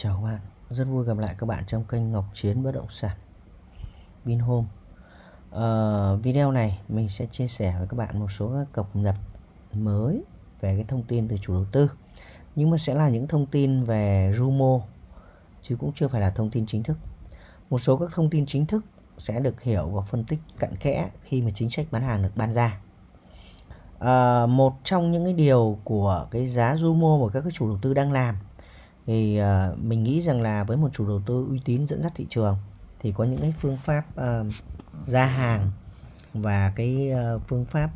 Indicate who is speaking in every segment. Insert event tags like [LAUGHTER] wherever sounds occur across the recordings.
Speaker 1: Chào các bạn, rất vui gặp lại các bạn trong kênh Ngọc Chiến Bất Động Sản Vinhome ờ, Video này mình sẽ chia sẻ với các bạn một số các cập nhật mới về cái thông tin từ chủ đầu tư Nhưng mà sẽ là những thông tin về rumor chứ cũng chưa phải là thông tin chính thức Một số các thông tin chính thức sẽ được hiểu và phân tích cặn kẽ khi mà chính sách bán hàng được ban ra à, Một trong những cái điều của cái giá rumor mà các cái chủ đầu tư đang làm thì uh, mình nghĩ rằng là với một chủ đầu tư uy tín dẫn dắt thị trường thì có những cái phương pháp uh, ra hàng và cái uh, phương pháp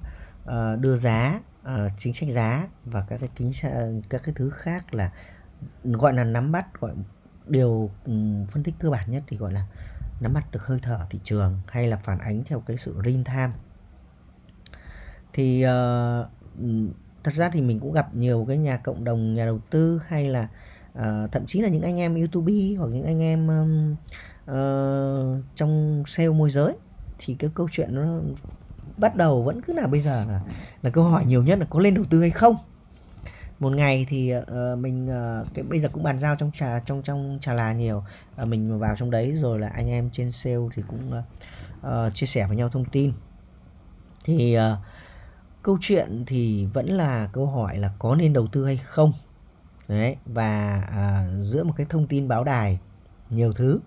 Speaker 1: uh, đưa giá uh, chính sách giá và các cái kính các cái thứ khác là gọi là nắm bắt gọi điều um, phân tích cơ bản nhất thì gọi là nắm bắt được hơi thở thị trường hay là phản ánh theo cái sự real time thì uh, thật ra thì mình cũng gặp nhiều cái nhà cộng đồng nhà đầu tư hay là Ờ, thậm chí là những anh em youtube hoặc những anh em um, uh, trong sale môi giới thì cái câu chuyện nó bắt đầu vẫn cứ là bây giờ là là câu hỏi nhiều nhất là có lên đầu tư hay không một ngày thì uh, mình uh, cái bây giờ cũng bàn giao trong trà trong trong trà là nhiều uh, mình vào trong đấy rồi là anh em trên sale thì cũng uh, uh, chia sẻ với nhau thông tin thì uh, câu chuyện thì vẫn là câu hỏi là có nên đầu tư hay không đấy và à, giữa một cái thông tin báo đài nhiều thứ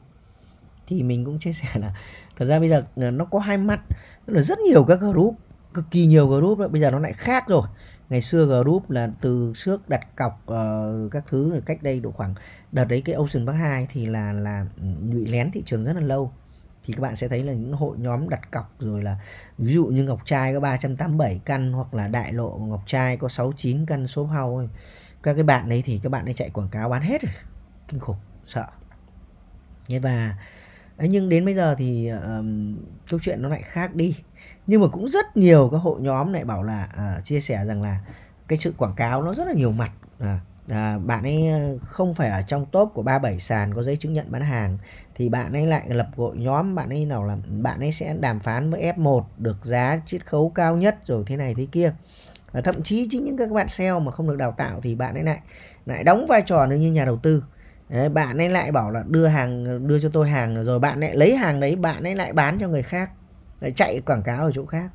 Speaker 1: thì mình cũng chia sẻ là thật ra bây giờ ờ, nó có hai mặt tức là rất nhiều các group cực kỳ nhiều group đó. bây giờ nó lại khác rồi ngày xưa group là từ trước đặt cọc uh, các thứ rồi cách đây độ khoảng đợt đấy cái Ocean Park 2 thì là là ừ, bị lén thị trường rất là lâu thì các bạn sẽ thấy là những hội nhóm đặt cọc rồi là ví dụ như Ngọc Trai có 387 căn hoặc là Đại Lộ Ngọc Trai có 69 căn số hầu các cái bạn ấy thì các bạn ấy chạy quảng cáo bán hết rồi kinh khủng sợ thế và ấy nhưng đến bây giờ thì um, câu chuyện nó lại khác đi nhưng mà cũng rất nhiều các hội nhóm lại bảo là uh, chia sẻ rằng là cái sự quảng cáo nó rất là nhiều mặt à, à, bạn ấy ờ, không phải ở trong top của 37 sàn có giấy chứng nhận bán hàng thì bạn ấy lại lập hội nhóm bạn ấy nào là bạn ấy sẽ đàm phán với F1 được giá chiết khấu cao nhất rồi thế này thế kia và thậm chí chính những các bạn sale mà không được đào tạo thì bạn ấy lại lại đóng vai trò như nhà đầu tư đấy, bạn ấy lại bảo là đưa hàng đưa cho tôi hàng rồi bạn lại lấy hàng đấy bạn ấy lại bán cho người khác lại chạy quảng cáo ở chỗ khác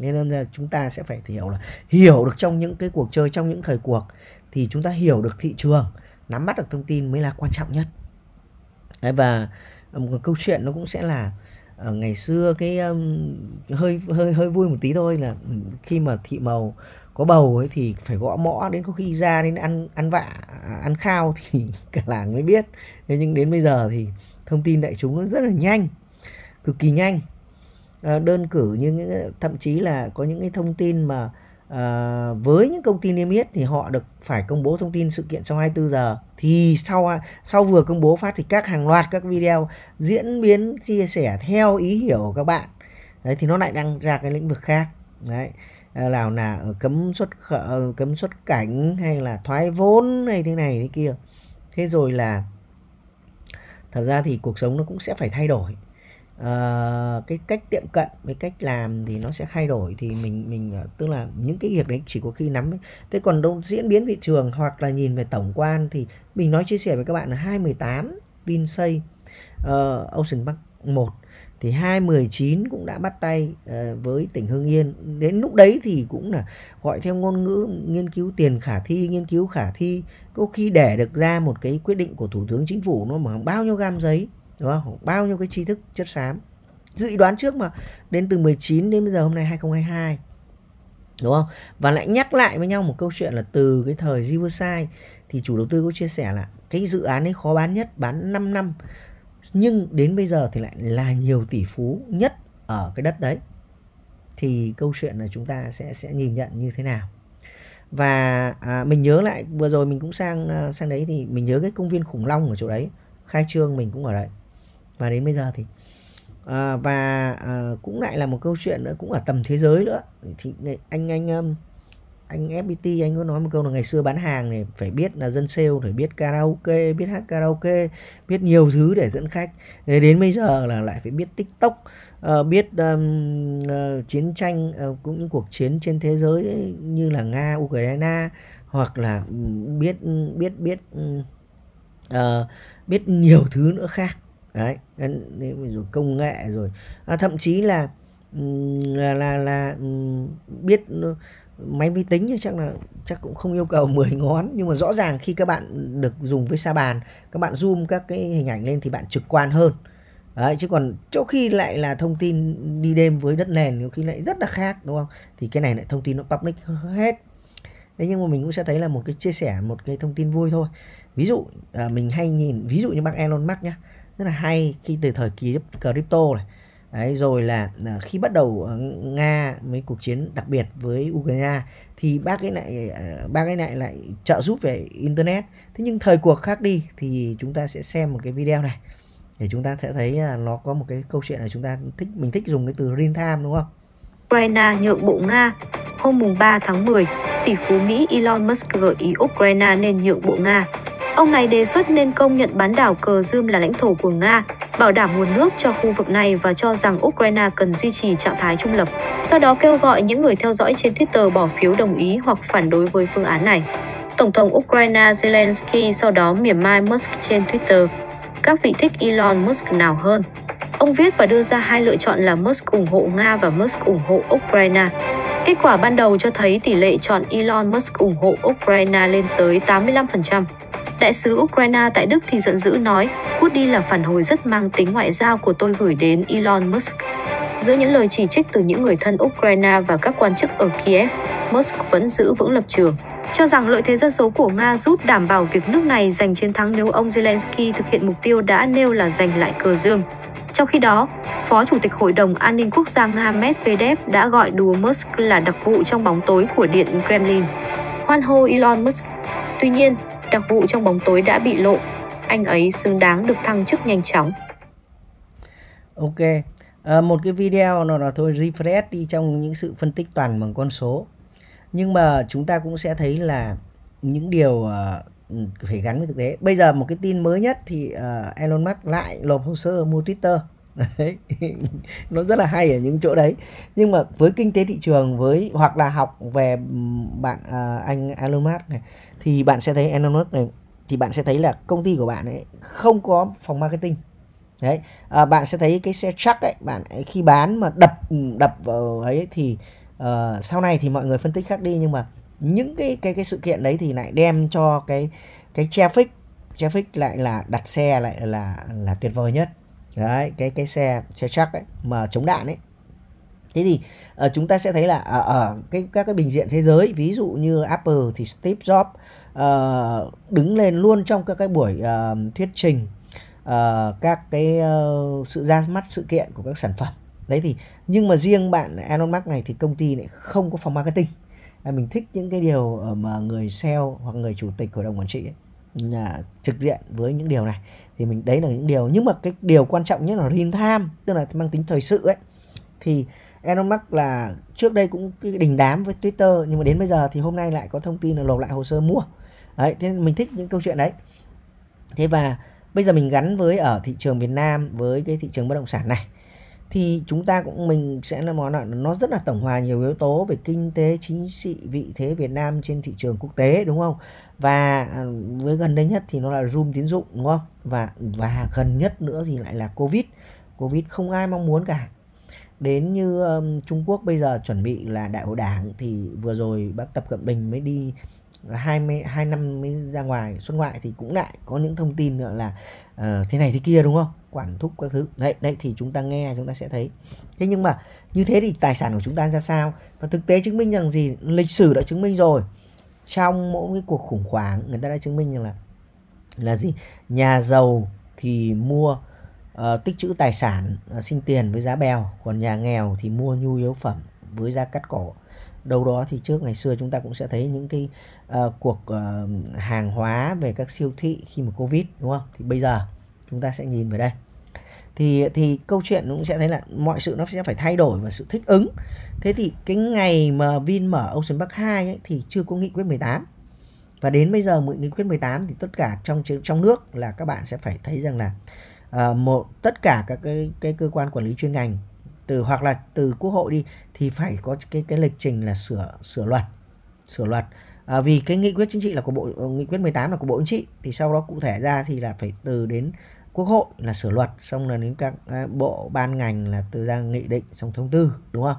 Speaker 1: nên là chúng ta sẽ phải hiểu là hiểu được trong những cái cuộc chơi trong những thời cuộc thì chúng ta hiểu được thị trường nắm bắt được thông tin mới là quan trọng nhất đấy, và một câu chuyện nó cũng sẽ là Ờ, ngày xưa cái um, hơi hơi hơi vui một tí thôi là khi mà thị màu có bầu ấy thì phải gõ mõ đến có khi ra đến ăn ăn vạ à, ăn khao thì [LAUGHS] cả làng mới biết thế nhưng đến bây giờ thì thông tin đại chúng nó rất là nhanh cực kỳ nhanh ờ, đơn cử như những thậm chí là có những cái thông tin mà à, với những công ty niêm yết thì họ được phải công bố thông tin sự kiện sau 24 giờ thì sau à, sau vừa công bố phát thì các hàng loạt các video diễn biến chia sẻ theo ý hiểu của các bạn đấy thì nó lại đăng ra cái lĩnh vực khác đấy nào à, là cấm xuất khở, ờ, cấm xuất cảnh hay là thoái vốn hay thế này thế kia thế rồi là thật ra thì cuộc sống nó cũng sẽ phải thay đổi Ờ, cái cách tiệm cận với cách làm thì nó sẽ thay đổi thì mình mình ờ, tức là những cái việc đấy chỉ có khi nắm thế còn đâu diễn biến thị trường hoặc là nhìn về tổng quan thì mình nói chia sẻ với các bạn là 218 Vinsay uh, Ocean Bank 1 thì 219 cũng đã bắt tay uh, với tỉnh Hưng Yên. Đến lúc đấy thì cũng là gọi theo ngôn ngữ nghiên cứu tiền khả thi, nghiên cứu khả thi. Có khi để được ra một cái quyết định của Thủ tướng Chính phủ nó mà bao nhiêu gam giấy đúng không bao nhiêu cái tri thức chất xám dự đoán trước mà đến từ 19 đến bây giờ hôm nay 2022 đúng không và lại nhắc lại với nhau một câu chuyện là từ cái thời Riverside thì chủ đầu tư có chia sẻ là cái dự án ấy khó bán nhất bán 5 năm nhưng đến bây giờ thì lại là nhiều tỷ phú nhất ở cái đất đấy thì câu chuyện là chúng ta sẽ sẽ nhìn nhận như thế nào và à, mình nhớ lại vừa rồi mình cũng sang à, sang đấy thì mình nhớ cái công viên khủng long ở chỗ đấy khai trương mình cũng ở đấy và đến bây giờ thì à, và à, cũng lại là một câu chuyện nữa cũng ở tầm thế giới nữa thì anh anh um, anh, anh FPT anh có nói một câu là ngày xưa bán hàng này phải biết là dân sale phải biết karaoke biết hát karaoke biết nhiều thứ để dẫn khách để đến bây giờ là lại phải biết tiktok Uh, biết um, uh, chiến tranh uh, cũng những cuộc chiến trên thế giới ấy, như là nga ukraine hoặc là ừ, biết biết biết uh, biết nhiều thứ nữa khác đấy rồi công nghệ rồi à, thậm chí là là là, là biết máy vi tính chắc là chắc cũng không yêu cầu 10 [LAUGHS] ngón nhưng mà rõ ràng khi các bạn được dùng với sa bàn các bạn zoom các cái hình ảnh lên thì bạn trực quan hơn Đấy, chứ còn chỗ khi lại là thông tin đi đêm với đất nền nhiều khi lại rất là khác đúng không thì cái này lại thông tin nó public hết thế nhưng mà mình cũng sẽ thấy là một cái chia sẻ một cái thông tin vui thôi ví dụ à, mình hay nhìn ví dụ như bác Elon Musk nhá rất là hay khi từ thời kỳ crypto này Đấy, rồi là à, khi bắt đầu nga mấy cuộc chiến đặc biệt với ukraine thì bác ấy lại à, bác ấy lại lại trợ giúp về internet thế nhưng thời cuộc khác đi thì chúng ta sẽ xem một cái video này để chúng ta sẽ thấy à, nó có một cái câu chuyện là chúng ta thích mình thích dùng cái từ real time đúng không
Speaker 2: Ukraine nhượng bộ Nga Hôm mùng 3 tháng 10, tỷ phú Mỹ Elon Musk gợi ý Ukraine nên nhượng bộ Nga Ông này đề xuất nên công nhận bán đảo Cờ Dươm là lãnh thổ của Nga, bảo đảm nguồn nước cho khu vực này và cho rằng Ukraine cần duy trì trạng thái trung lập. Sau đó kêu gọi những người theo dõi trên Twitter bỏ phiếu đồng ý hoặc phản đối với phương án này. Tổng thống Ukraine Zelensky sau đó mỉa mai Musk trên Twitter. Các vị thích Elon Musk nào hơn? Ông viết và đưa ra hai lựa chọn là Musk ủng hộ Nga và Musk ủng hộ Ukraine. Kết quả ban đầu cho thấy tỷ lệ chọn Elon Musk ủng hộ Ukraine lên tới 85%. Đại sứ Ukraine tại Đức thì giận dữ nói, cút đi là phản hồi rất mang tính ngoại giao của tôi gửi đến Elon Musk. Giữa những lời chỉ trích từ những người thân Ukraine và các quan chức ở Kiev, Musk vẫn giữ vững lập trường, cho rằng lợi thế dân số của Nga giúp đảm bảo việc nước này giành chiến thắng nếu ông Zelensky thực hiện mục tiêu đã nêu là giành lại cờ dương. Trong khi đó, Phó Chủ tịch Hội đồng An ninh Quốc gia Nga Medvedev đã gọi đùa Musk là đặc vụ trong bóng tối của Điện Kremlin. Hoan hô Elon Musk. Tuy nhiên, Đặc vụ trong bóng tối đã bị lộ, anh ấy xứng đáng được thăng chức nhanh chóng.
Speaker 1: Ok, à, một cái video nó là thôi refresh đi trong những sự phân tích toàn bằng con số. Nhưng mà chúng ta cũng sẽ thấy là những điều uh, phải gắn với thực tế. Bây giờ một cái tin mới nhất thì uh, Elon Musk lại lộp hồ sơ mua Twitter đấy [LAUGHS] nó rất là hay ở những chỗ đấy nhưng mà với kinh tế thị trường với hoặc là học về bạn à, anh Elon Musk này thì bạn sẽ thấy Elon Musk này thì bạn sẽ thấy là công ty của bạn ấy không có phòng marketing đấy à, bạn sẽ thấy cái xe chắc ấy bạn ấy khi bán mà đập đập vào ấy thì uh, sau này thì mọi người phân tích khác đi nhưng mà những cái cái cái sự kiện đấy thì lại đem cho cái cái traffic traffic lại là đặt xe lại là là tuyệt vời nhất đấy cái cái xe xe chắc ấy mà chống đạn ấy thế thì uh, chúng ta sẽ thấy là ở, ờ, ở ờ, cái các cái bình diện thế giới ví dụ như Apple thì Steve Jobs uh, đứng lên luôn trong các cái buổi uh, thuyết trình uh, các cái uh, sự ra mắt sự kiện của các sản phẩm đấy thì nhưng mà riêng bạn Elon Musk này thì công ty lại không có phòng marketing à, mình thích những cái điều mà người sale hoặc người chủ tịch hội đồng quản trị ấy, là trực diện với những điều này thì mình đấy là những điều nhưng mà cái điều quan trọng nhất là real time tức là mang tính thời sự ấy thì Elon Musk là trước đây cũng đình đám với Twitter nhưng mà đến bây giờ thì hôm nay lại có thông tin là nộp lại hồ sơ mua đấy thế mình thích những câu chuyện đấy thế và bây giờ mình gắn với ở thị trường Việt Nam với cái thị trường bất động sản này thì chúng ta cũng mình sẽ là món là nó rất là tổng hòa nhiều yếu tố về kinh tế chính trị vị thế Việt Nam trên thị trường quốc tế đúng không và à, với gần đây nhất thì nó là zoom tín dụng đúng không và và gần nhất nữa thì lại là covid covid không ai mong muốn cả đến như um, Trung Quốc bây giờ chuẩn bị là đại hội đảng thì vừa rồi bác Tập Cận Bình mới đi 20 2 năm mới ra ngoài xuất ngoại thì cũng lại có những thông tin nữa là Ờ, thế này thế kia đúng không quản thúc các thứ đấy đấy thì chúng ta nghe chúng ta sẽ thấy thế nhưng mà như thế thì tài sản của chúng ta ra sao và thực tế chứng minh rằng gì lịch sử đã chứng minh rồi trong mỗi cái cuộc khủng hoảng người ta đã chứng minh rằng là là gì nhà giàu thì mua uh, tích trữ tài sản uh, ờ, sinh tiền với giá bèo còn nhà nghèo thì mua nhu yếu phẩm với giá cắt cổ đâu đó thì trước ngày xưa chúng ta cũng sẽ thấy những cái uh, cuộc uh, hàng hóa về các siêu thị khi mà covid đúng không thì bây giờ chúng ta sẽ nhìn về đây thì thì câu chuyện cũng sẽ thấy là mọi sự nó sẽ phải thay đổi và sự thích ứng thế thì cái ngày mà Vin mở Ocean Park 2 ấy, thì chưa có nghị quyết 18 và đến bây giờ nghị quyết 18 thì tất cả trong trong nước là các bạn sẽ phải thấy rằng là uh, một tất cả các cái cái cơ quan quản lý chuyên ngành từ hoặc là từ quốc hội đi thì phải có cái cái lịch trình là sửa sửa luật sửa luật à, vì cái nghị quyết chính trị là của bộ ờ, nghị quyết 18 là của bộ chính trị thì sau đó cụ thể ra thì là phải từ đến quốc hội là sửa luật xong là đến các à, bộ ban ngành là từ ra nghị định xong thông tư đúng không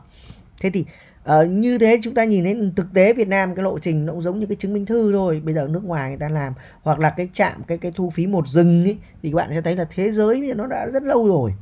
Speaker 1: thế thì uh, như thế chúng ta nhìn đến thực tế Việt Nam cái lộ trình nó cũng giống như cái chứng minh thư thôi bây giờ nước ngoài người ta làm hoặc là cái chạm cái cái thu phí một rừng ấy, thì các bạn sẽ thấy là thế giới nó đã rất lâu rồi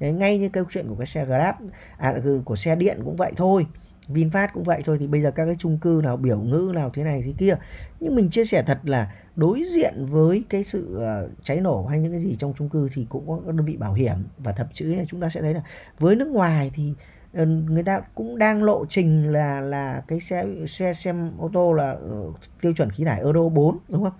Speaker 1: Đấy, ngay như câu chuyện của cái xe grab à, ừ, của xe điện cũng vậy thôi VinFast cũng vậy thôi thì bây giờ các cái chung cư nào biểu ngữ nào thế này thế kia nhưng mình chia sẻ thật là đối diện với cái sự ờ, cháy nổ hay những cái gì trong chung cư thì cũng có đơn vị bảo hiểm và thậm chí là chúng ta sẽ thấy là với nước ngoài thì ờ, người ta cũng đang lộ trình là là cái xe xe xem ô tô là ờ, tiêu chuẩn khí thải Euro 4 đúng không?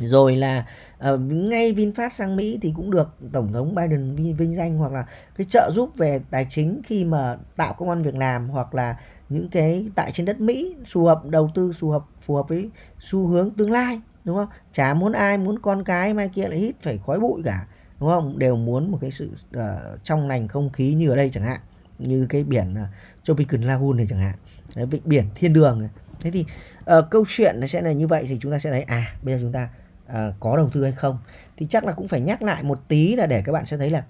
Speaker 1: rồi là uh, ngay VinFast sang Mỹ thì cũng được tổng thống Biden vinh, danh hoặc là cái trợ giúp về tài chính khi mà tạo công an việc làm hoặc là những cái tại trên đất Mỹ phù hợp đầu tư phù hợp phù hợp với xu hướng tương lai đúng không chả muốn ai muốn con cái mai kia lại hít phải khói bụi cả đúng không đều muốn một cái sự uh, trong lành không khí như ở đây chẳng hạn như cái biển uh, Tropical Lagoon này chẳng hạn vịnh biển thiên đường này. thế thì uh, câu chuyện nó sẽ là như vậy thì chúng ta sẽ thấy à bây giờ chúng ta Ờ, có đầu tư hay không thì chắc là cũng phải nhắc lại một tí là để các bạn sẽ thấy là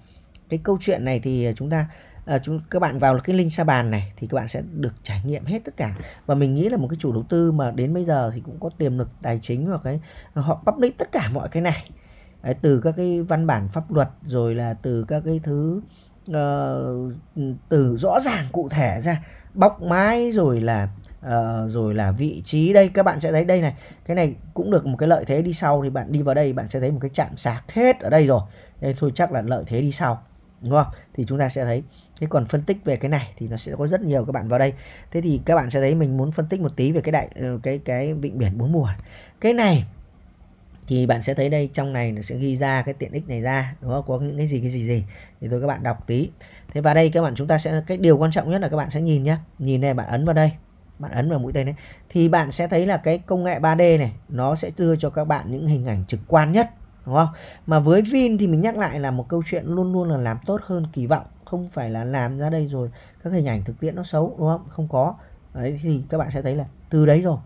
Speaker 1: cái câu chuyện này thì chúng ta à, chúng các bạn vào cái link sa bàn này thì các bạn sẽ được trải nghiệm hết tất cả và mình nghĩ là một cái chủ đầu tư mà đến bây giờ thì cũng có tiềm lực tài chính hoặc cái họ public tất cả mọi cái này Đấy, từ các cái văn bản pháp luật rồi là từ các cái thứ uh, từ rõ ràng cụ thể ra bọc mái rồi là uh, rồi là vị trí đây các bạn sẽ thấy đây này cái này cũng được một cái lợi thế đi sau thì bạn đi vào đây bạn sẽ thấy một cái chạm sạc hết ở đây rồi đây thôi chắc là lợi thế đi sau đúng không thì chúng ta sẽ thấy thế còn phân tích về cái này thì nó sẽ có rất nhiều các bạn vào đây thế thì các bạn sẽ thấy mình muốn phân tích một tí về cái đại ờ, cái cái vịnh biển bốn mùa cái này thì bạn sẽ thấy đây trong này nó sẽ ghi ra cái tiện ích này ra đúng không có những cái gì cái gì gì thì tôi các bạn đọc tí thế và đây các bạn chúng ta sẽ cái điều quan trọng nhất là các bạn sẽ nhìn nhá nhìn này bạn ấn vào đây bạn ấn vào mũi tên đấy thì bạn sẽ thấy là cái công nghệ 3D này nó sẽ đưa cho các bạn những hình ảnh trực quan nhất đúng không mà với Vin thì mình nhắc lại là một câu chuyện luôn luôn là làm tốt hơn kỳ vọng không phải là làm ra đây rồi các hình ảnh thực tiễn nó xấu đúng không không có đấy thì các bạn sẽ thấy là từ đấy rồi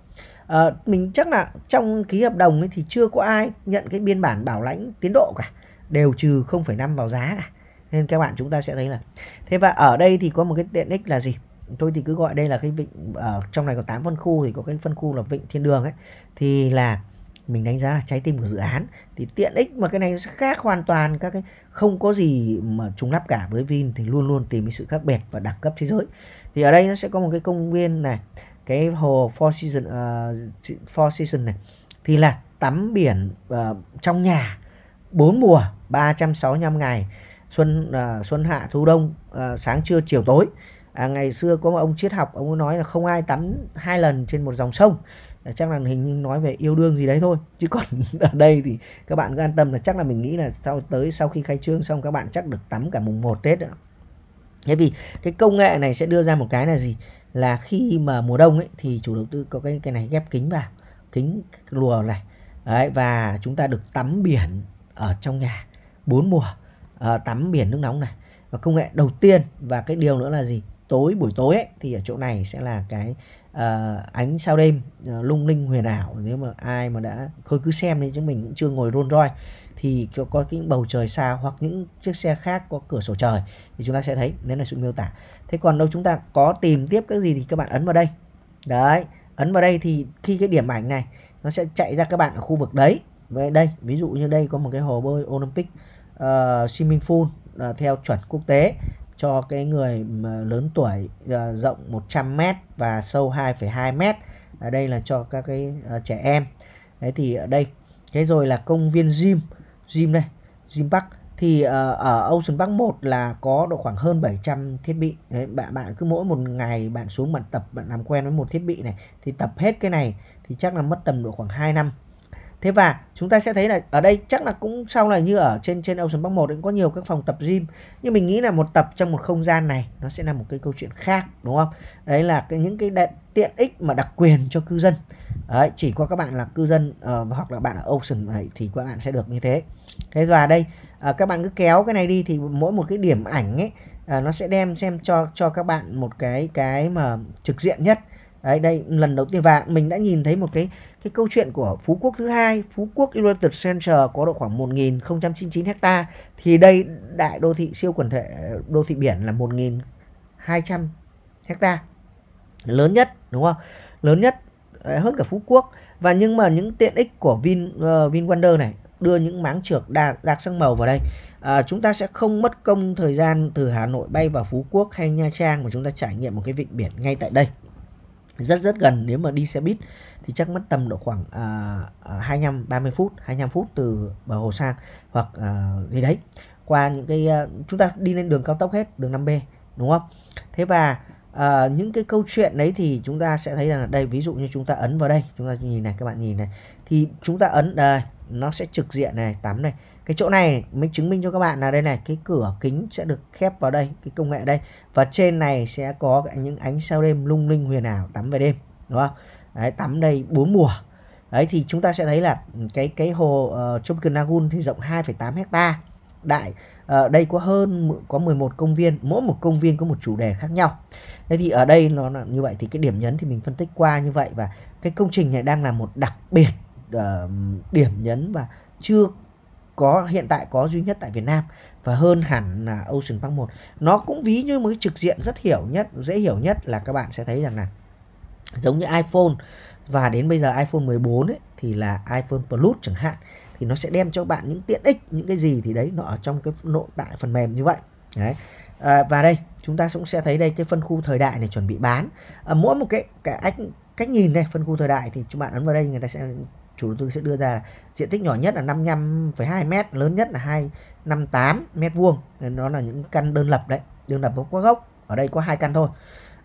Speaker 1: à, mình chắc là trong ký hợp đồng ấy thì chưa có ai nhận cái biên bản bảo lãnh tiến độ cả đều trừ 0,5 vào giá cả nên các bạn chúng ta sẽ thấy là thế và ở đây thì có một cái tiện ích là gì tôi thì cứ gọi đây là cái vịnh ở ờ, trong này có 8 phân khu thì có cái phân khu là vịnh thiên đường ấy thì là mình đánh giá là trái tim của dự án thì tiện ích mà cái này sẽ khác hoàn toàn các cái không có gì mà trùng lắp cả với Vin thì luôn luôn tìm cái sự khác biệt và đẳng cấp thế giới thì ở đây nó sẽ có một cái công viên này cái hồ Four Season uh, Four Season này thì là tắm biển uh, trong nhà bốn mùa 365 ngày xuân uh, xuân hạ thu đông uh, sáng trưa chiều tối à, ngày xưa có một ông triết học ông nói là không ai tắm hai lần trên một dòng sông à, chắc là hình nói về yêu đương gì đấy thôi chứ còn [LAUGHS] ở đây thì các bạn cứ an tâm là chắc là mình nghĩ là sau tới sau khi khai trương xong các bạn chắc được tắm cả mùng 1 tết nữa thế vì cái công nghệ này sẽ đưa ra một cái là gì là khi mà mùa đông ấy thì chủ đầu tư có cái cái này ghép kính vào kính lùa này đấy, và chúng ta được tắm biển ở trong nhà bốn mùa à, tắm biển nước nóng này và công nghệ đầu tiên và cái điều nữa là gì tối buổi tối ấy, thì ở chỗ này sẽ là cái uh, ánh sao đêm uh, lung linh huyền ảo nếu mà ai mà đã thôi cứ xem đi chứ mình cũng chưa ngồi Rolls Royce thì có, có những bầu trời xa hoặc những chiếc xe khác có cửa sổ trời thì chúng ta sẽ thấy đấy là sự miêu tả thế còn đâu chúng ta có tìm tiếp cái gì thì các bạn ấn vào đây đấy ấn vào đây thì khi cái điểm ảnh này nó sẽ chạy ra các bạn ở khu vực đấy với đây ví dụ như đây có một cái hồ bơi Olympic uh, swimming pool uh, theo chuẩn quốc tế cho cái người lớn tuổi ờ, rộng 100 m và sâu 2,2 m. À, đây là cho các cái ờ, trẻ em. Đấy thì ở đây thế rồi là công viên gym, gym đây, gym Bắc thì ờ, ở Ocean Park 1 là có độ khoảng hơn 700 thiết bị. Đấy, bạn bạn cứ mỗi một ngày bạn xuống bạn tập, bạn làm quen với một thiết bị này thì tập hết cái này thì chắc là mất tầm độ khoảng 2 năm Thế và chúng ta sẽ thấy là ở đây chắc là cũng sau này như ở trên trên Ocean Park 1 cũng có nhiều các phòng tập gym nhưng mình nghĩ là một tập trong một không gian này nó sẽ là một cái câu chuyện khác đúng không? Đấy là cái, những cái đại, tiện ích mà đặc quyền cho cư dân. Đấy, chỉ có các bạn là cư dân uh, hoặc là bạn ở Ocean này thì các bạn sẽ được như thế. Thế và đây uh, các bạn cứ kéo cái này đi thì mỗi một cái điểm ảnh ấy uh, nó sẽ đem xem cho cho các bạn một cái cái mà trực diện nhất Đấy, đây lần đầu tiên và mình đã nhìn thấy một cái cái câu chuyện của Phú Quốc thứ hai, Phú Quốc united Center có độ khoảng 1099 ha thì đây đại đô thị siêu quần thể đô thị biển là 1200 ha. Lớn nhất đúng không? Lớn nhất à, hơn cả Phú Quốc và nhưng mà những tiện ích của Vin uh, wonder này đưa những máng trượt đa, đặc sắc màu vào đây à, chúng ta sẽ không mất công thời gian từ Hà Nội bay vào Phú Quốc hay Nha Trang mà chúng ta trải nghiệm một cái vịnh biển ngay tại đây rất rất gần nếu mà đi xe buýt thì chắc mất tầm độ khoảng uh, 25 30 phút 25 phút từ bờ hồ sang hoặc uh, gì đấy qua những cái uh, chúng ta đi lên đường cao tốc hết đường 5B đúng không thế và uh, những cái câu chuyện đấy thì chúng ta sẽ thấy rằng đây ví dụ như chúng ta ấn vào đây chúng ta nhìn này các bạn nhìn này thì chúng ta ấn đây nó sẽ trực diện này tắm này cái chỗ này mới chứng minh cho các bạn là đây này cái cửa kính sẽ được khép vào đây cái công nghệ đây và trên này sẽ có những ánh sao đêm lung linh huyền ảo tắm về đêm đúng không đấy, tắm đây bốn mùa đấy thì chúng ta sẽ thấy là cái cái hồ uh, ờ, Chomkinagun thì rộng 2,8 hecta đại uh, đây có hơn có 11 công viên mỗi một công viên có một chủ đề khác nhau thế thì ở đây nó là như vậy thì cái điểm nhấn thì mình phân tích qua như vậy và cái công trình này đang là một đặc biệt uh, điểm nhấn và chưa có hiện tại có duy nhất tại Việt Nam và hơn hẳn là Ocean Park 1. Nó cũng ví như mới trực diện rất hiểu nhất, dễ hiểu nhất là các bạn sẽ thấy rằng là giống như iPhone và đến bây giờ iPhone 14 ấy, thì là iPhone Plus chẳng hạn thì nó sẽ đem cho bạn những tiện ích những cái gì thì đấy nó ở trong cái nội tại phần mềm như vậy đấy à, và đây chúng ta cũng sẽ thấy đây cái phân khu thời đại này chuẩn bị bán à, mỗi một cái cái cách cách nhìn này phân khu thời đại thì chúng bạn ấn vào đây người ta sẽ chủ đầu tư sẽ đưa ra diện tích nhỏ nhất là 55,2 m, lớn nhất là 258 m vuông. nên Đó là những căn đơn lập đấy, đơn lập có gốc. Ở đây có hai căn thôi.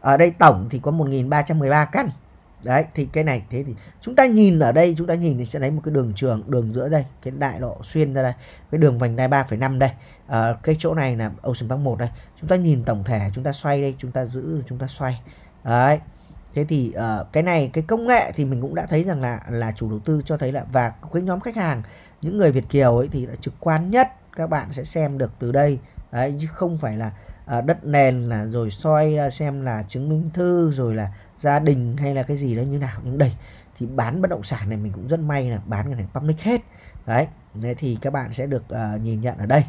Speaker 1: Ở đây tổng thì có 1313 căn. Đấy, thì cái này thế thì chúng ta nhìn ở đây, chúng ta nhìn thì sẽ lấy một cái đường trường, đường giữa đây, cái đại lộ xuyên ra đây, cái đường vành đai 3,5 đây. À, cái chỗ này là Ocean Park 1 đây. Chúng ta nhìn tổng thể, chúng ta xoay đây, chúng ta giữ chúng ta xoay. Đấy, thế thì uh, cái này cái công nghệ thì mình cũng đã thấy rằng là là chủ đầu tư cho thấy là và cái nhóm khách hàng những người Việt kiều ấy thì là trực quan nhất các bạn sẽ xem được từ đây đấy chứ không phải là uh, đất nền là rồi soi ra xem là chứng minh thư rồi là gia đình hay là cái gì đó như nào nhưng đây thì bán bất động sản này mình cũng rất may là bán cái này public hết đấy thế thì các bạn sẽ được uh, nhìn nhận ở đây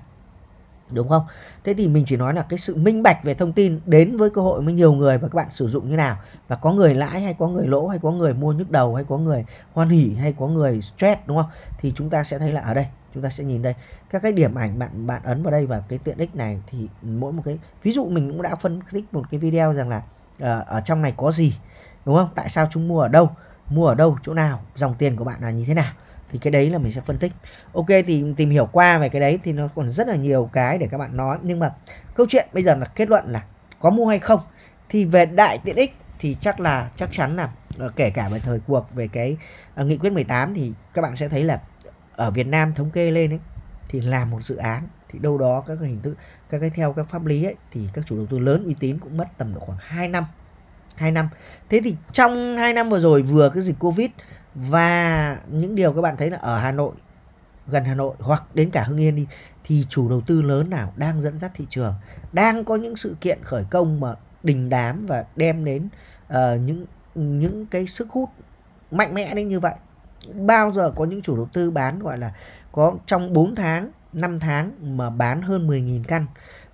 Speaker 1: đúng không thế thì mình chỉ nói là cái sự minh bạch về thông tin đến với cơ hội với nhiều người và các bạn sử dụng như nào và có người lãi hay có người lỗ hay có người mua nhức đầu hay có người hoan hỉ hay có người stress đúng không thì chúng ta sẽ thấy là ở đây chúng ta sẽ nhìn đây các cái điểm ảnh bạn bạn ấn vào đây và cái tiện ích này thì mỗi một cái ví dụ mình cũng đã phân tích một cái video rằng là uh, ở trong này có gì đúng không tại sao chúng mua ở đâu mua ở đâu chỗ nào dòng tiền của bạn là như thế nào thì cái đấy là mình sẽ phân tích ok thì tìm hiểu qua về cái đấy thì nó còn rất là nhiều cái để các bạn nói nhưng mà câu chuyện bây giờ là kết luận là có mua hay không thì về đại tiện ích thì chắc là chắc chắn là ờ, kể cả về thời cuộc về cái uh, nghị quyết 18 thì các bạn sẽ thấy là ở Việt Nam thống kê lên ấy, thì làm một dự án thì đâu đó các hình thức các cái theo các pháp lý ấy, thì các chủ đầu tư lớn uy tín cũng mất tầm độ khoảng 2 năm 2 năm thế thì trong 2 năm vừa rồi vừa cái dịch Covid và những điều các bạn thấy là ở Hà Nội gần Hà Nội hoặc đến cả Hưng Yên đi thì chủ đầu tư lớn nào đang dẫn dắt thị trường đang có những sự kiện khởi công mà đình đám và đem đến uh, những những cái sức hút mạnh mẽ đến như vậy bao giờ có những chủ đầu tư bán gọi là có trong 4 tháng 5 tháng mà bán hơn 10.000 căn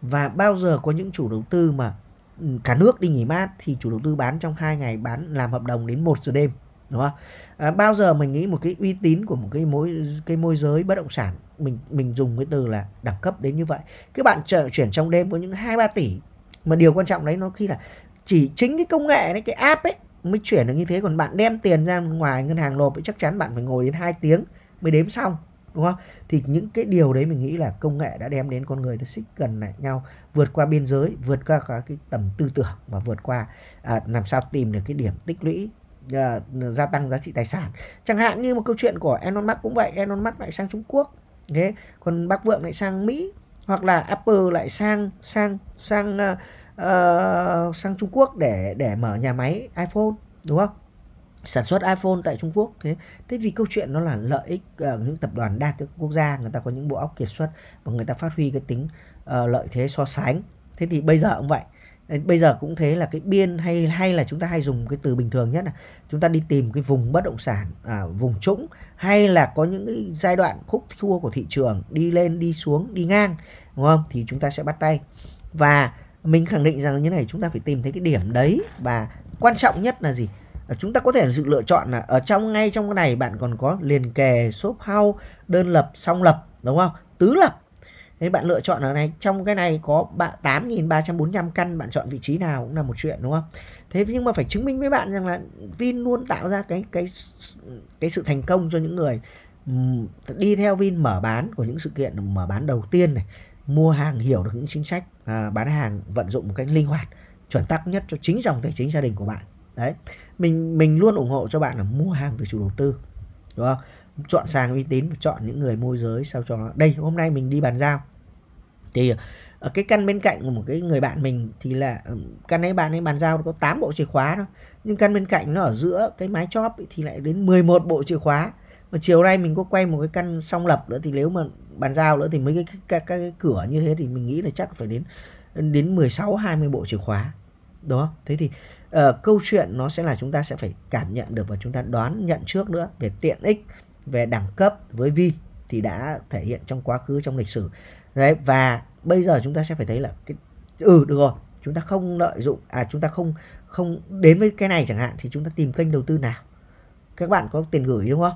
Speaker 1: và bao giờ có những chủ đầu tư mà ừ, cả nước đi nghỉ mát thì chủ đầu tư bán trong 2 ngày bán làm hợp đồng đến 1 giờ đêm đúng không à, bao giờ mình nghĩ một cái uy tín của một cái mối cái môi giới bất động sản mình mình dùng cái từ là đẳng cấp đến như vậy các bạn chuyển trong đêm có những hai ba tỷ mà điều quan trọng đấy nó khi là chỉ chính cái công nghệ đấy cái app ấy mới chuyển được như thế còn bạn đem tiền ra ngoài ngân hàng nộp thì chắc chắn bạn phải ngồi đến 2 tiếng mới đếm xong đúng không thì những cái điều đấy mình nghĩ là công nghệ đã đem đến con người ta xích gần lại nhau vượt qua biên giới vượt qua cái tầm tư tưởng và vượt qua à, làm sao tìm được cái điểm tích lũy uh, gia tăng giá trị tài sản chẳng hạn như một câu chuyện của Elon Musk cũng vậy Elon Musk lại sang Trung Quốc thế còn bác vượng lại sang Mỹ hoặc là Apple lại sang sang sang uh, uh, sang Trung Quốc để để mở nhà máy iPhone đúng không sản xuất iPhone tại Trung Quốc thế thế vì câu chuyện nó là lợi ích uh, những tập đoàn đa các quốc gia người ta có những bộ óc kiệt xuất và người ta phát huy cái tính uh, lợi thế so sánh thế thì bây giờ cũng vậy bây giờ cũng thế là cái biên hay hay là chúng ta hay dùng cái từ bình thường nhất là chúng ta đi tìm cái vùng bất động sản à, vùng trũng hay là có những cái giai đoạn khúc thua của thị trường đi lên đi xuống đi ngang đúng không thì chúng ta sẽ bắt tay và mình khẳng định rằng như này chúng ta phải tìm thấy cái điểm đấy và quan trọng nhất là gì ờ, chúng ta có thể sự lựa chọn là ở trong ngay trong cái này bạn còn có liền kề shop house đơn lập song lập đúng không tứ lập Thế bạn lựa chọn ở này trong cái này có 8.345 căn bạn chọn vị trí nào cũng là một chuyện đúng không? Thế nhưng mà phải chứng minh với bạn rằng là Vin luôn tạo ra cái cái cái sự thành công cho những người đi theo Vin mở bán của những sự kiện mở bán đầu tiên này, mua hàng hiểu được những chính sách à, bán hàng vận dụng một cách linh hoạt, chuẩn tắc nhất cho chính dòng tài chính gia đình của bạn. Đấy. Mình mình luôn ủng hộ cho bạn là mua hàng từ chủ đầu tư. Đúng không? chọn sàn uy tín chọn những người môi giới sao cho nó đây hôm nay mình đi bàn giao thì ở cái căn bên cạnh của một cái người bạn mình thì là ừ, căn ấy bạn ấy bàn giao có 8 bộ chìa khóa thôi nhưng căn bên cạnh nó ở giữa cái mái chóp thì lại đến 11 bộ chìa khóa mà chiều nay mình có quay một cái căn song lập nữa thì nếu mà bàn giao nữa thì mấy cái các, các cái cửa như thế thì mình nghĩ là chắc phải đến đến 16 20 bộ chìa khóa. Đó, thế thì uh, câu chuyện nó sẽ là chúng ta sẽ phải cảm nhận được và chúng ta đoán nhận trước nữa về tiện ích, về đẳng cấp với Vin thì đã thể hiện trong quá khứ trong lịch sử Đấy, và bây giờ chúng ta sẽ phải thấy là cái ừ được rồi chúng ta không lợi dụng à chúng ta không không đến với cái này chẳng hạn thì chúng ta tìm kênh đầu tư nào các bạn có tiền gửi đúng không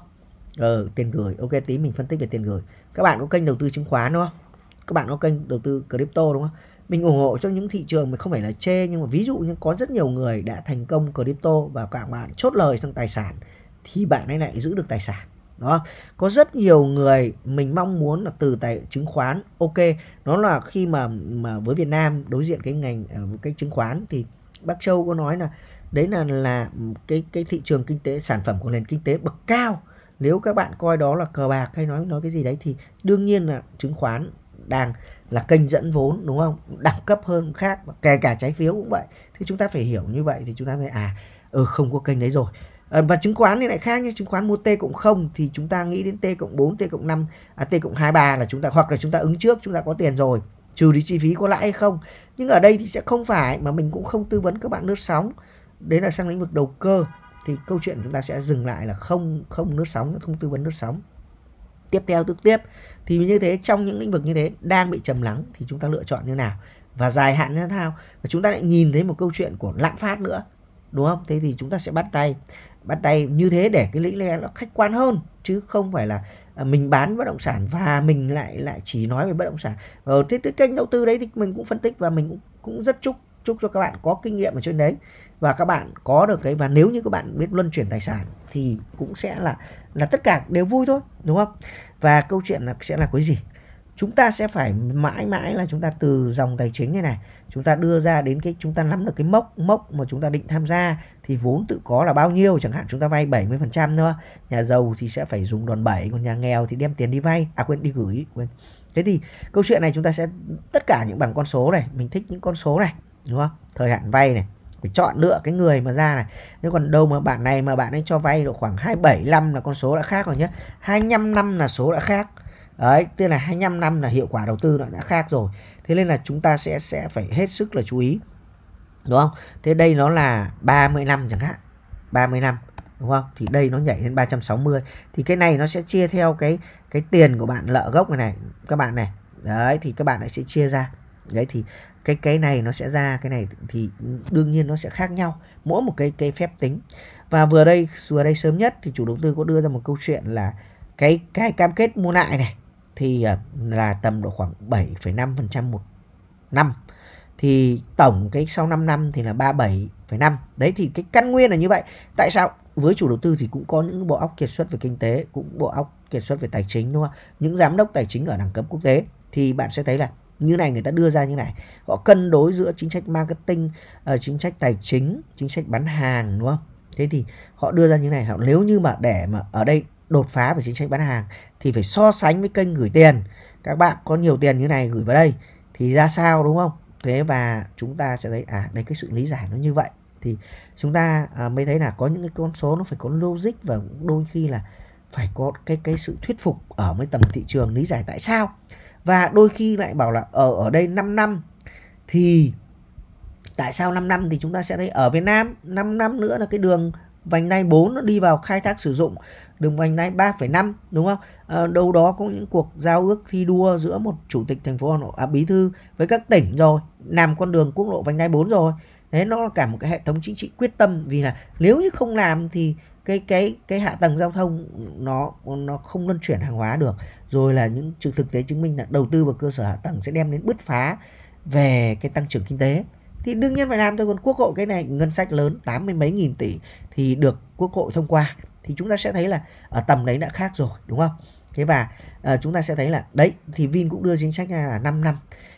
Speaker 1: ờ tiền gửi ok tí mình phân tích về tiền gửi các bạn có kênh đầu tư chứng khoán đúng không các bạn có kênh đầu tư crypto đúng không mình ủng hộ cho những thị trường mà không phải là chê nhưng mà ví dụ như có rất nhiều người đã thành công crypto và các bạn chốt lời sang tài sản thì bạn ấy lại giữ được tài sản đó có rất nhiều người mình mong muốn là từ tài chứng khoán ok nó là khi mà mà với Việt Nam đối diện cái ngành ờ, cái chứng khoán thì bác Châu có nói là đấy là là cái cái thị trường kinh tế sản phẩm của nền kinh tế bậc cao nếu các bạn coi đó là cờ bạc hay nói nói cái gì đấy thì đương nhiên là chứng khoán đang là kênh dẫn vốn đúng không đẳng cấp hơn khác kể cả trái phiếu cũng vậy thì chúng ta phải hiểu như vậy thì chúng ta mới à ừ không có kênh đấy rồi Ờ, và chứng khoán thì lại khác nhé, chứng khoán mua T cộng 0 thì chúng ta nghĩ đến T cộng 4, T cộng 5, à, T cộng 23 là chúng ta hoặc là chúng ta ứng trước chúng ta có tiền rồi, trừ đi chi phí có lãi hay không. Nhưng ở đây thì sẽ không phải mà mình cũng không tư vấn các bạn nước sóng. Đấy là sang lĩnh vực đầu cơ thì câu chuyện chúng ta sẽ dừng lại là không không nước sóng, không tư vấn nước sóng. Tiếp theo tiếp tiếp thì như thế trong những lĩnh vực như thế đang bị trầm lắng thì chúng ta lựa chọn như nào và dài hạn như thế nào và chúng ta lại nhìn thấy một câu chuyện của lạm phát nữa đúng không thế thì chúng ta sẽ bắt tay bắt tay như thế để cái lý lẽ nó khách quan hơn chứ không phải là à, mình bán bất động sản và mình lại lại chỉ nói về bất động sản ờ, thế cái kênh đầu tư đấy thì mình cũng phân tích và mình cũng cũng rất chúc chúc cho các bạn có kinh nghiệm ở trên đấy và các bạn có được cái và nếu như các bạn biết luân chuyển tài sản thì cũng sẽ là là tất cả đều vui thôi đúng không và câu chuyện là sẽ là cái gì chúng ta sẽ phải mãi mãi là chúng ta từ dòng tài chính này này chúng ta đưa ra đến cái chúng ta nắm được cái mốc mốc mà chúng ta định tham gia thì vốn tự có là bao nhiêu chẳng hạn chúng ta vay 70% nữa nhà giàu thì sẽ phải dùng đòn bẩy còn nhà nghèo thì đem tiền đi vay à quên đi gửi quên thế thì câu chuyện này chúng ta sẽ tất cả những bằng con số này mình thích những con số này đúng không thời hạn vay này phải chọn lựa cái người mà ra này nếu còn đâu mà bạn này mà bạn ấy cho vay độ khoảng năm là con số đã khác rồi nhé 25 năm là số đã khác đấy tức là 25 năm là hiệu quả đầu tư nó đã khác rồi thế nên là chúng ta sẽ sẽ phải hết sức là chú ý đúng không thế đây nó là 30 năm chẳng hạn 30 năm đúng không thì đây nó nhảy lên 360 thì cái này nó sẽ chia theo cái cái tiền của bạn lợ gốc này này các bạn này đấy thì các bạn lại sẽ chia ra đấy thì cái cái này nó sẽ ra cái này thì đương nhiên nó sẽ khác nhau mỗi một cái cái phép tính và vừa đây vừa đây sớm nhất thì chủ đầu tư có đưa ra một câu chuyện là cái cái cam kết mua lại này thì à, là tầm độ khoảng 7,5% một năm thì tổng cái sau 5 năm thì là 37,5 đấy thì cái căn nguyên là như vậy tại sao với chủ đầu tư thì cũng có những bộ óc kiệt xuất về kinh tế cũng bộ óc kiệt xuất về tài chính đúng không những giám đốc tài chính ở đẳng cấp quốc tế thì bạn sẽ thấy là như này người ta đưa ra như này họ cân đối giữa chính sách marketing ờ, chính sách tài chính chính sách bán hàng đúng không thế thì họ đưa ra như này họ nếu như mà để mà ở đây đột phá về chính sách bán hàng thì phải so sánh với kênh gửi tiền các bạn có nhiều tiền như này gửi vào đây thì ra sao đúng không thế và chúng ta sẽ thấy à đây cái sự lý giải nó như vậy thì chúng ta à, mới thấy là có những cái con số nó phải có logic và đôi khi là phải có cái cái sự thuyết phục ở mấy tầm thị trường lý giải tại sao và đôi khi lại bảo là ở ờ, ở đây 5 năm thì tại sao 5 năm thì chúng ta sẽ thấy ở Việt Nam 5 năm nữa là cái đường vành đai 4 nó đi vào khai thác sử dụng đường vành đai 3,5 đúng không? À, đâu đó có những cuộc giao ước thi đua giữa một chủ tịch thành phố Hà Nội à, bí thư với các tỉnh rồi, làm con đường quốc lộ vành đai 4 rồi. Thế nó là cả một cái hệ thống chính trị quyết tâm vì là nếu như không làm thì cái cái cái hạ tầng giao thông nó nó không luân chuyển hàng hóa được rồi là những thực tế chứng minh là đầu tư vào cơ sở hạ tầng sẽ đem đến bứt phá về cái tăng trưởng kinh tế thì đương nhiên phải làm thôi còn quốc hội cái này ngân sách lớn tám mươi mấy nghìn tỷ thì được quốc hội thông qua thì chúng ta sẽ thấy là ở tầm đấy đã khác rồi đúng không thế và uh, chúng ta sẽ thấy là đấy thì Vin cũng đưa chính sách ra là 5 năm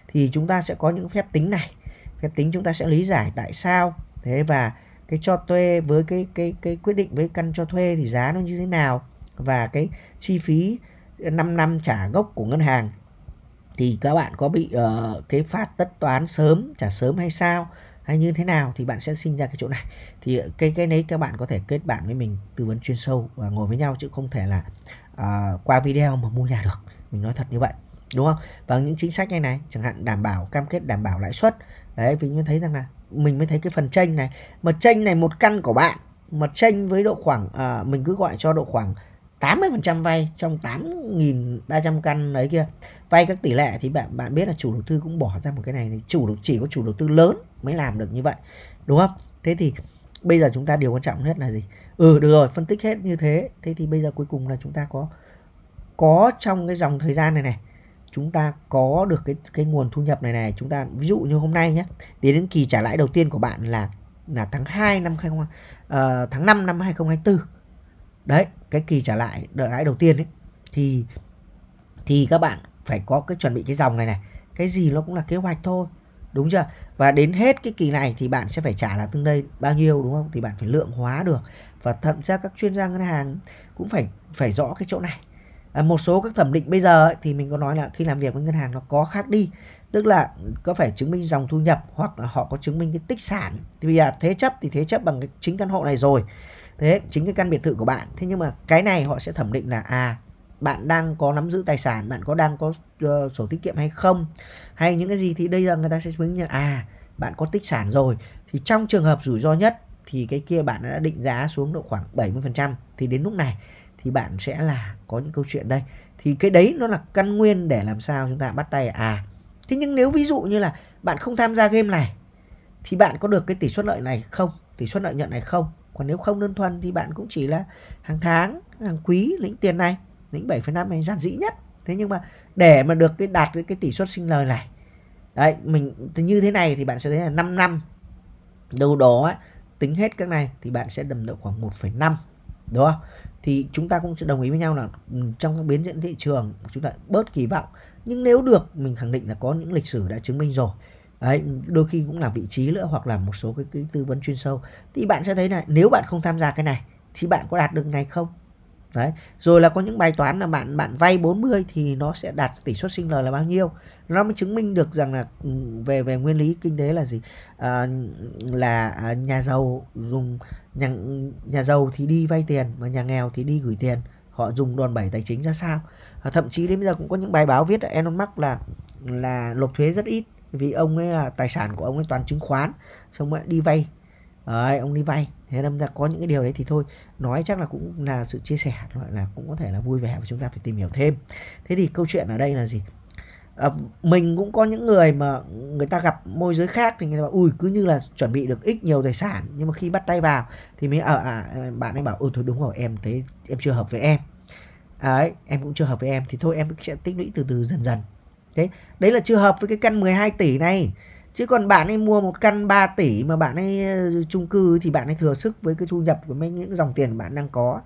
Speaker 1: thì chúng ta sẽ có những phép tính này phép tính chúng ta sẽ lý giải tại sao thế và cái cho thuê với cái cái cái quyết định với căn cho thuê thì giá nó như thế nào và cái chi phí 5 ờ, năm trả gốc của ngân hàng thì các bạn có bị uh, cái phạt tất toán sớm trả sớm hay sao hay như thế nào thì bạn sẽ sinh ra cái chỗ này thì cái cái đấy các bạn có thể kết bạn với mình tư vấn chuyên sâu và ngồi với nhau chứ không thể là uh, qua video mà mua nhà được mình nói thật như vậy đúng không và những chính sách như này chẳng hạn đảm bảo cam kết đảm bảo lãi suất đấy vì mới thấy rằng là mình mới thấy cái phần tranh này mà tranh này một căn của bạn mà tranh với độ khoảng uh, mình cứ gọi cho độ khoảng 80% vay trong 8.300 căn đấy kia vay các tỷ lệ thì bạn bạn biết là chủ đầu tư cũng bỏ ra một cái này chủ chỉ có chủ đầu tư lớn mới làm được như vậy đúng không thế thì bây giờ chúng ta điều quan trọng nhất là gì ừ được rồi phân tích hết như thế thế thì bây giờ cuối cùng là chúng ta có có trong cái dòng thời gian này này chúng ta có được cái cái nguồn thu nhập này này chúng ta ví dụ như hôm nay nhé đến đến kỳ trả lãi đầu tiên của bạn là là tháng 2 năm 20, uh, ờ, tháng 5 năm 2024 đấy cái kỳ trả lại đợt lãi đầu tiên ấy, thì thì các bạn phải có cái chuẩn bị cái dòng này này cái gì nó cũng là kế hoạch thôi đúng chưa và đến hết cái kỳ này thì bạn sẽ phải trả là tương đây bao nhiêu đúng không thì bạn phải lượng hóa được và thậm ra các chuyên gia ngân hàng cũng phải phải rõ cái chỗ này à, một số các thẩm định bây giờ ấy, thì mình có nói là khi làm việc với ngân hàng nó có khác đi tức là có phải chứng minh dòng thu nhập hoặc là họ có chứng minh cái tích sản thì bây giờ thế chấp thì thế chấp bằng cái chính căn hộ này rồi thế chính cái căn biệt thự của bạn thế nhưng mà cái này họ sẽ thẩm định là à bạn đang có nắm giữ tài sản bạn có đang có uh, sổ tiết kiệm hay không hay những cái gì thì đây là người ta sẽ chứng như à bạn có tích sản rồi thì trong trường hợp rủi ro nhất thì cái kia bạn đã định giá xuống độ khoảng 70% thì đến lúc này thì bạn sẽ là có những câu chuyện đây thì cái đấy nó là căn nguyên để làm sao chúng ta bắt tay à thế nhưng nếu ví dụ như là bạn không tham gia game này thì bạn có được cái tỷ suất lợi này không tỷ suất lợi nhuận này không còn nếu không đơn thuần thì bạn cũng chỉ là hàng tháng hàng quý lĩnh tiền này lĩnh 7,5 này giản dĩ nhất thế nhưng mà để mà được cái đạt cái, cái tỷ suất sinh lời này đấy mình như thế này thì bạn sẽ thấy là 5 năm đâu đó tính hết các này thì bạn sẽ đầm độ khoảng 1,5 đúng không thì chúng ta cũng sẽ đồng ý với nhau là ừ, trong các biến diễn thị trường chúng ta bớt kỳ vọng nhưng nếu được mình khẳng định là có những lịch sử đã chứng minh rồi Đấy, đôi khi cũng là vị trí nữa hoặc là một số cái, cái tư vấn chuyên sâu thì bạn sẽ thấy là nếu bạn không tham gia cái này thì bạn có đạt được ngày không đấy rồi là có những bài toán là bạn bạn vay 40 thì nó sẽ đạt tỷ suất sinh lời là bao nhiêu nó mới chứng minh được rằng là ừ, về về nguyên lý kinh tế là gì à, là à, nhà giàu dùng nhà nhà giàu thì đi vay tiền và nhà nghèo thì đi gửi tiền họ dùng đòn bẩy tài chính ra sao à, thậm chí đến bây giờ cũng có những bài báo viết là Elon Musk là là nộp thuế rất ít vì ông ấy là tài sản của ông ấy toàn chứng khoán xong lại đi vay đấy, ông đi vay thế nên ra có những cái điều đấy thì thôi nói chắc là cũng là sự chia sẻ gọi là cũng có thể là vui vẻ và chúng ta phải tìm hiểu thêm thế thì câu chuyện ở đây là gì à, mình cũng có những người mà người ta gặp môi giới khác thì người ta bảo ui cứ như là chuẩn bị được ít nhiều tài sản nhưng mà khi bắt tay vào thì mới ở ờ, à, à, bạn ấy bảo ôi ừ, thôi đúng rồi em thấy em chưa hợp với em đấy em cũng chưa hợp với em thì thôi em sẽ tích lũy từ từ dần dần thế đấy là chưa hợp với cái căn 12 tỷ này chứ còn bạn ấy mua một căn 3 tỷ mà bạn ấy ờ, chung cư thì bạn ấy thừa sức với cái thu nhập của mấy những dòng tiền bạn đang có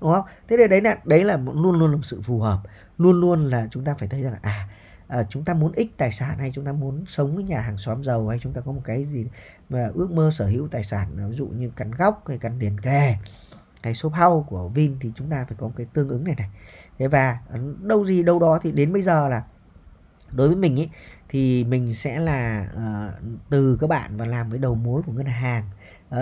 Speaker 1: đúng không thế thì đấy là đấy là luôn luôn là một sự phù hợp luôn luôn là chúng ta phải thấy rằng là à À, chúng ta muốn ích tài sản hay chúng ta muốn sống với nhà hàng xóm giàu hay chúng ta có một cái gì mà ước mơ sở hữu tài sản ờ, ví dụ như căn góc hay căn liền kề cái shop house của Vin thì chúng ta phải có cái tương ứng này này thế và đâu gì đâu đó thì đến bây giờ là đối với mình ấy thì mình sẽ là uh, từ các bạn và làm với đầu mối của ngân hàng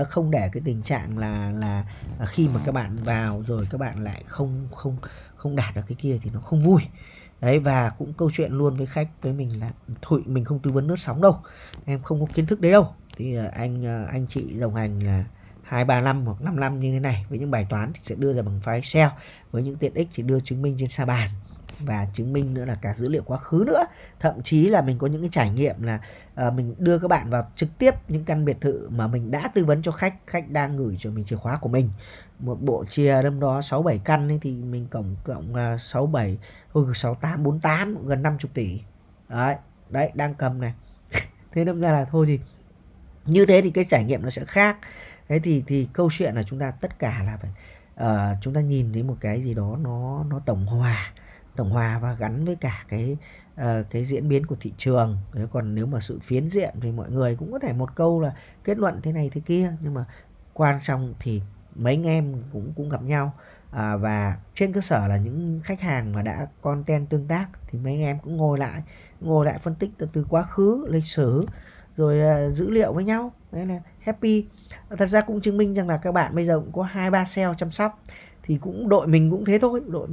Speaker 1: uh, không để cái tình trạng là là uh, khi mà các bạn vào rồi các bạn lại không không không đạt được cái kia thì nó không vui đấy và cũng câu chuyện luôn với khách với mình là thôi mình không tư vấn nước sóng đâu em không có kiến thức đấy đâu thì uh, anh uh, anh chị đồng hành là hai ba năm hoặc 5 năm như thế này với những bài toán thì sẽ đưa ra bằng file Excel với những tiện ích thì đưa chứng minh trên sa bàn và chứng minh nữa là cả dữ liệu quá khứ nữa thậm chí là mình có những cái trải nghiệm là uh, mình đưa các bạn vào trực tiếp những căn biệt thự mà mình đã tư vấn cho khách khách đang gửi cho mình chìa khóa của mình một bộ chia đâm đó 6 7 căn ấy, thì mình cộng cộng uh, 6 7 6 8 48 gần 50 tỷ đấy đấy đang cầm này [LAUGHS] thế đâm ra là thôi thì như thế thì cái trải nghiệm nó sẽ khác thế thì thì câu chuyện là chúng ta tất cả là phải uh, chúng ta nhìn thấy một cái gì đó nó nó tổng hòa tổng hòa và gắn với cả cái uh, cái diễn biến của thị trường thế còn nếu mà sự phiến diện thì mọi người cũng có thể một câu là kết luận thế này thế kia nhưng mà quan xong thì mấy anh em cũng cũng gặp nhau à, và trên cơ sở là những khách hàng mà đã content tương tác thì mấy anh em cũng ngồi lại ngồi lại phân tích từ từ quá khứ lịch sử rồi uh, dữ liệu với nhau đấy là happy thật ra cũng chứng minh rằng là các bạn bây giờ cũng có hai ba sale chăm sóc thì cũng đội mình cũng thế thôi đội